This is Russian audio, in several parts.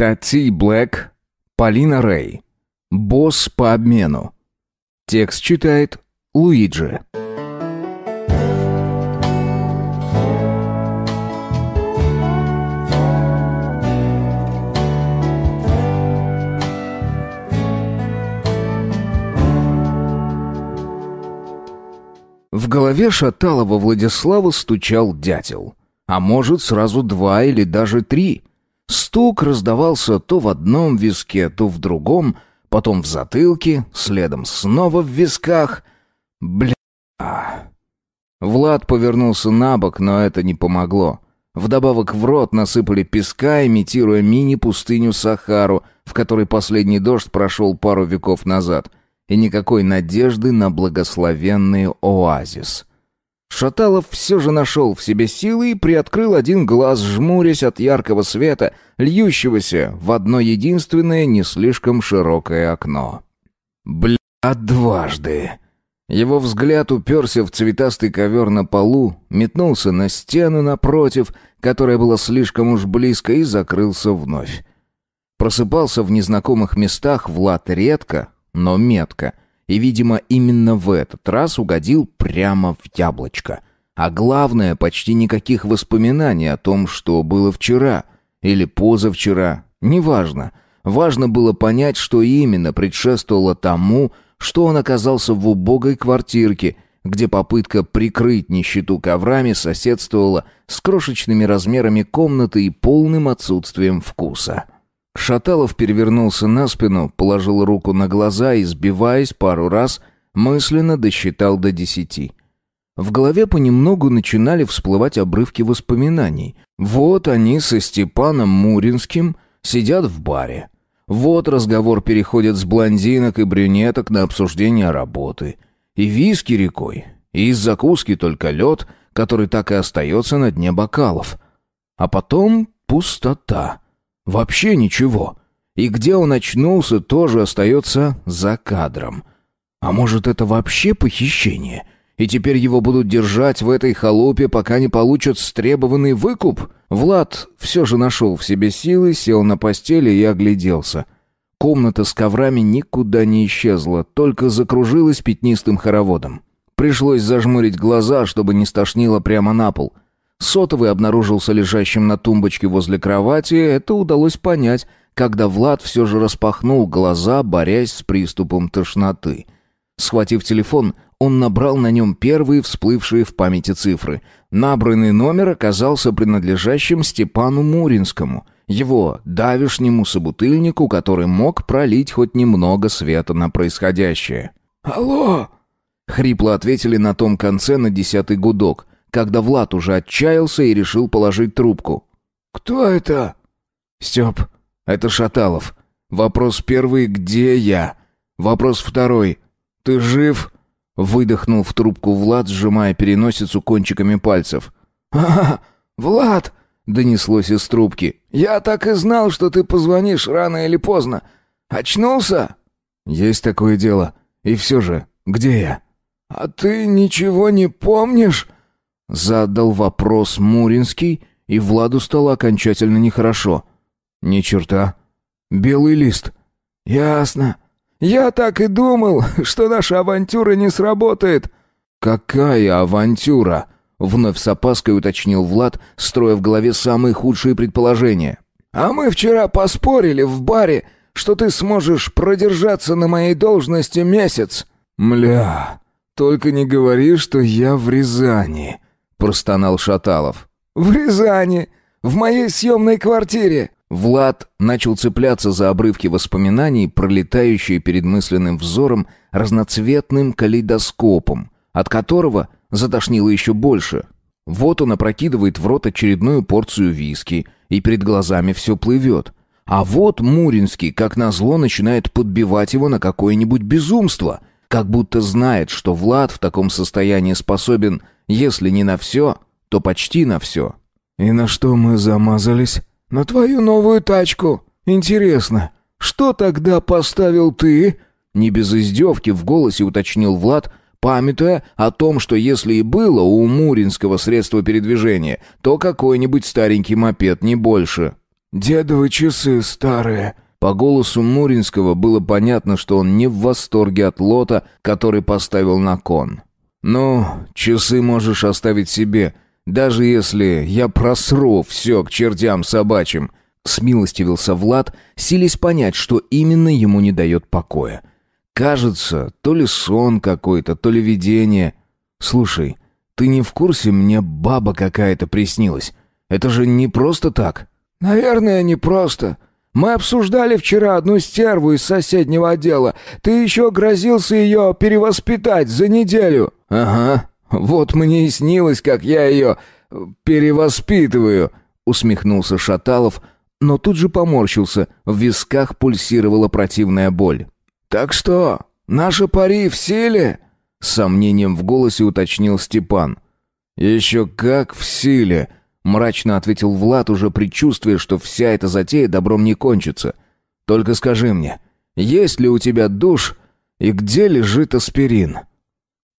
Тати Блэк, Полина Рэй. Босс по обмену. Текст читает Луиджи. В голове шаталова Владислава стучал дятел. А может, сразу два или даже три – Стук раздавался то в одном виске, то в другом, потом в затылке, следом снова в висках. Бля. Влад повернулся на бок, но это не помогло. Вдобавок в рот насыпали песка, имитируя мини-пустыню Сахару, в которой последний дождь прошел пару веков назад, и никакой надежды на благословенный оазис — Шаталов все же нашел в себе силы и приоткрыл один глаз, жмурясь от яркого света, льющегося в одно единственное не слишком широкое окно. «Бля, дважды!» Его взгляд уперся в цветастый ковер на полу, метнулся на стену напротив, которая была слишком уж близко, и закрылся вновь. Просыпался в незнакомых местах Влад редко, но метко — и, видимо, именно в этот раз угодил прямо в яблочко. А главное, почти никаких воспоминаний о том, что было вчера или позавчера, неважно. Важно было понять, что именно предшествовало тому, что он оказался в убогой квартирке, где попытка прикрыть нищету коврами соседствовала с крошечными размерами комнаты и полным отсутствием вкуса. Шаталов перевернулся на спину, положил руку на глаза и, сбиваясь пару раз, мысленно досчитал до десяти. В голове понемногу начинали всплывать обрывки воспоминаний. Вот они со Степаном Муринским сидят в баре. Вот разговор переходит с блондинок и брюнеток на обсуждение работы. И виски рекой, и из закуски только лед, который так и остается на дне бокалов. А потом пустота. Вообще ничего. И где он очнулся, тоже остается за кадром. А может, это вообще похищение? И теперь его будут держать в этой халупе, пока не получат стребованный выкуп? Влад все же нашел в себе силы, сел на постели и огляделся. Комната с коврами никуда не исчезла, только закружилась пятнистым хороводом. Пришлось зажмурить глаза, чтобы не стошнило прямо на пол. Сотовый обнаружился лежащим на тумбочке возле кровати, это удалось понять, когда Влад все же распахнул глаза, борясь с приступом тошноты. Схватив телефон, он набрал на нем первые всплывшие в памяти цифры. Набранный номер оказался принадлежащим Степану Муринскому, его давишнему собутыльнику, который мог пролить хоть немного света на происходящее. «Алло!» — хрипло ответили на том конце на десятый гудок когда Влад уже отчаялся и решил положить трубку. «Кто это?» «Степ, это Шаталов. Вопрос первый, где я?» «Вопрос второй. Ты жив?» Выдохнул в трубку Влад, сжимая переносицу кончиками пальцев. Ага, Влад!» — донеслось из трубки. «Я так и знал, что ты позвонишь рано или поздно. Очнулся?» «Есть такое дело. И все же, где я?» «А ты ничего не помнишь?» Задал вопрос Муринский, и Владу стало окончательно нехорошо. «Ни черта. Белый лист». «Ясно. Я так и думал, что наша авантюра не сработает». «Какая авантюра?» — вновь с опаской уточнил Влад, строя в голове самые худшие предположения. «А мы вчера поспорили в баре, что ты сможешь продержаться на моей должности месяц». «Мля, только не говори, что я в Рязани», простонал Шаталов. «В Рязани! В моей съемной квартире!» Влад начал цепляться за обрывки воспоминаний, пролетающие перед мысленным взором разноцветным калейдоскопом, от которого затошнило еще больше. Вот он опрокидывает в рот очередную порцию виски, и перед глазами все плывет. А вот Муринский, как назло, начинает подбивать его на какое-нибудь безумство — как будто знает, что Влад в таком состоянии способен, если не на все, то почти на все. «И на что мы замазались?» «На твою новую тачку. Интересно, что тогда поставил ты?» Не без издевки в голосе уточнил Влад, памятуя о том, что если и было у Муринского средство передвижения, то какой-нибудь старенький мопед, не больше. «Дедовы часы старые», по голосу Муринского было понятно, что он не в восторге от лота, который поставил на кон. «Ну, часы можешь оставить себе, даже если я просру все к чертям собачьим», смилостивился Влад, сились понять, что именно ему не дает покоя. «Кажется, то ли сон какой-то, то ли видение. Слушай, ты не в курсе, мне баба какая-то приснилась. Это же не просто так». «Наверное, не просто», мы обсуждали вчера одну стерву из соседнего отдела. Ты еще грозился ее перевоспитать за неделю». «Ага, вот мне и снилось, как я ее э, перевоспитываю», — усмехнулся Шаталов, но тут же поморщился, в висках пульсировала противная боль. «Так что, наши пари в силе?» — с сомнением в голосе уточнил Степан. «Еще как в силе!» Мрачно ответил Влад, уже предчувствуя, что вся эта затея добром не кончится. «Только скажи мне, есть ли у тебя душ и где лежит аспирин?»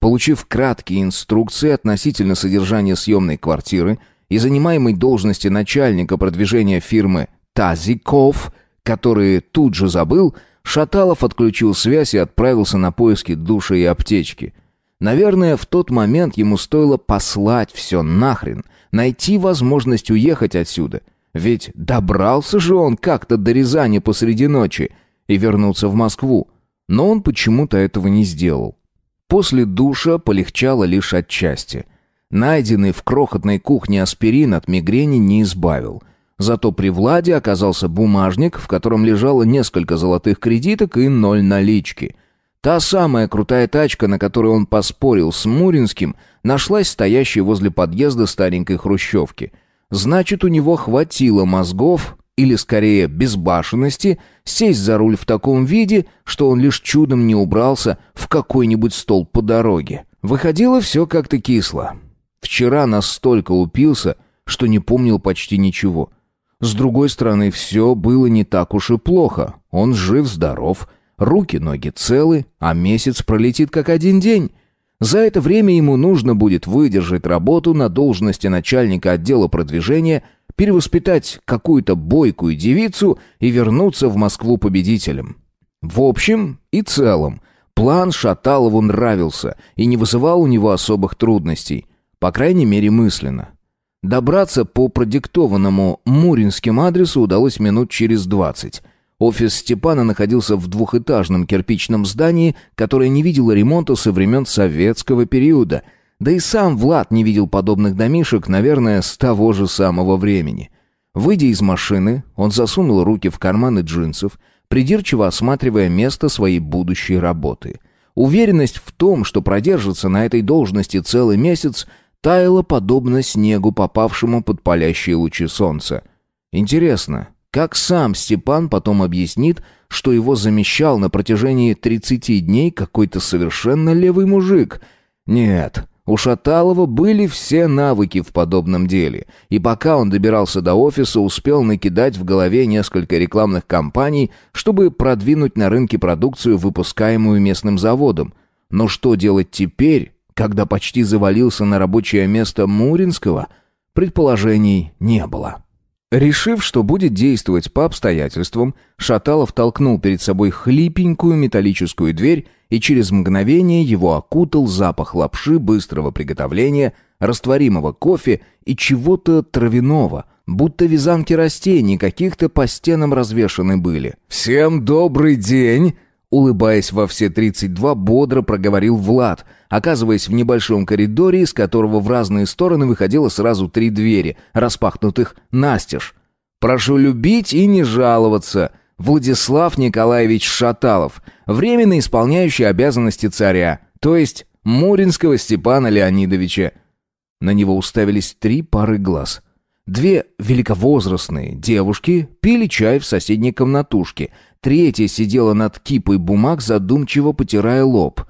Получив краткие инструкции относительно содержания съемной квартиры и занимаемой должности начальника продвижения фирмы «Тазиков», которые тут же забыл, Шаталов отключил связь и отправился на поиски душа и аптечки – Наверное, в тот момент ему стоило послать все нахрен, найти возможность уехать отсюда. Ведь добрался же он как-то до Рязани посреди ночи и вернуться в Москву. Но он почему-то этого не сделал. После душа полегчало лишь отчасти. Найденный в крохотной кухне аспирин от мигрени не избавил – Зато при Владе оказался бумажник, в котором лежало несколько золотых кредиток и ноль налички. Та самая крутая тачка, на которой он поспорил с Муринским, нашлась стоящей возле подъезда старенькой хрущевки. Значит, у него хватило мозгов, или скорее безбашенности, сесть за руль в таком виде, что он лишь чудом не убрался в какой-нибудь стол по дороге. Выходило все как-то кисло. Вчера настолько упился, что не помнил почти ничего. С другой стороны, все было не так уж и плохо. Он жив-здоров, Руки, ноги целы, а месяц пролетит как один день. За это время ему нужно будет выдержать работу на должности начальника отдела продвижения, перевоспитать какую-то бойкую девицу и вернуться в Москву победителем. В общем и целом, план Шаталову нравился и не вызывал у него особых трудностей, по крайней мере мысленно. Добраться по продиктованному Муринским адресу удалось минут через двадцать – Офис Степана находился в двухэтажном кирпичном здании, которое не видело ремонта со времен советского периода. Да и сам Влад не видел подобных домишек, наверное, с того же самого времени. Выйдя из машины, он засунул руки в карманы джинсов, придирчиво осматривая место своей будущей работы. Уверенность в том, что продержится на этой должности целый месяц, таяла подобно снегу, попавшему под палящие лучи солнца. Интересно, как сам Степан потом объяснит, что его замещал на протяжении 30 дней какой-то совершенно левый мужик? Нет, у Шаталова были все навыки в подобном деле, и пока он добирался до офиса, успел накидать в голове несколько рекламных кампаний, чтобы продвинуть на рынке продукцию, выпускаемую местным заводом. Но что делать теперь, когда почти завалился на рабочее место Муринского, предположений не было. Решив, что будет действовать по обстоятельствам, Шаталов толкнул перед собой хлипенькую металлическую дверь, и через мгновение его окутал запах лапши быстрого приготовления, растворимого кофе и чего-то травяного, будто вязанки растений каких-то по стенам развешаны были. «Всем добрый день!» Улыбаясь во все 32, бодро проговорил Влад, оказываясь в небольшом коридоре, из которого в разные стороны выходило сразу три двери, распахнутых настежь. «Прошу любить и не жаловаться», Владислав Николаевич Шаталов, временно исполняющий обязанности царя, то есть Муринского Степана Леонидовича. На него уставились три пары глаз. Две великовозрастные девушки пили чай в соседней комнатушке, Третья сидела над кипой бумаг, задумчиво потирая лоб.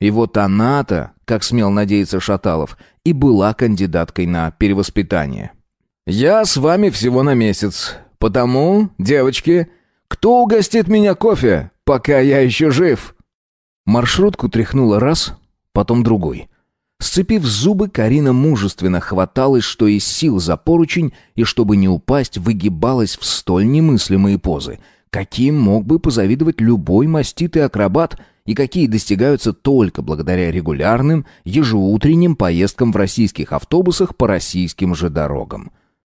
И вот она-то, как смел надеяться Шаталов, и была кандидаткой на перевоспитание. «Я с вами всего на месяц. Потому, девочки, кто угостит меня кофе, пока я еще жив?» Маршрутку тряхнула раз, потом другой. Сцепив зубы, Карина мужественно хваталась, что из сил за поручень, и чтобы не упасть, выгибалась в столь немыслимые позы — каким мог бы позавидовать любой маститый акробат и какие достигаются только благодаря регулярным ежеутренним поездкам в российских автобусах по российским же дорогам.